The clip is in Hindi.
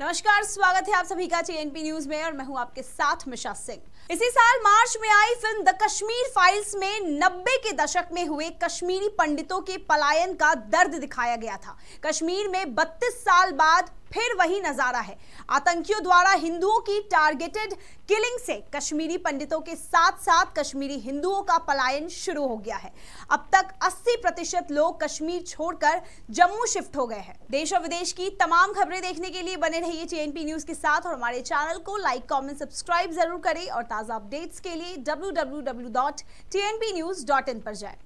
नमस्कार स्वागत है आप सभी का जेएनपी न्यूज में और मैं हूं आपके साथ मिशा सिंह इसी साल मार्च में आई फिल्म द कश्मीर फाइल्स में 90 के दशक में हुए कश्मीरी पंडितों के पलायन का दर्द दिखाया गया था कश्मीर में 32 साल बाद फिर वही नजारा है आतंकियों द्वारा हिंदुओं की टारगेटेड किलिंग से कश्मीरी पंडितों के साथ साथ कश्मीरी हिंदुओं का पलायन शुरू हो गया है अब तक 80 प्रतिशत लोग कश्मीर छोड़कर जम्मू शिफ्ट हो गए हैं देश और विदेश की तमाम खबरें देखने के लिए बने रहिए जेएनपी न्यूज के साथ और हमारे चैनल को लाइक कॉमेंट सब्सक्राइब जरूर करें और ताज़ा अपडेट्स के लिए डब्ल्यू पर जाए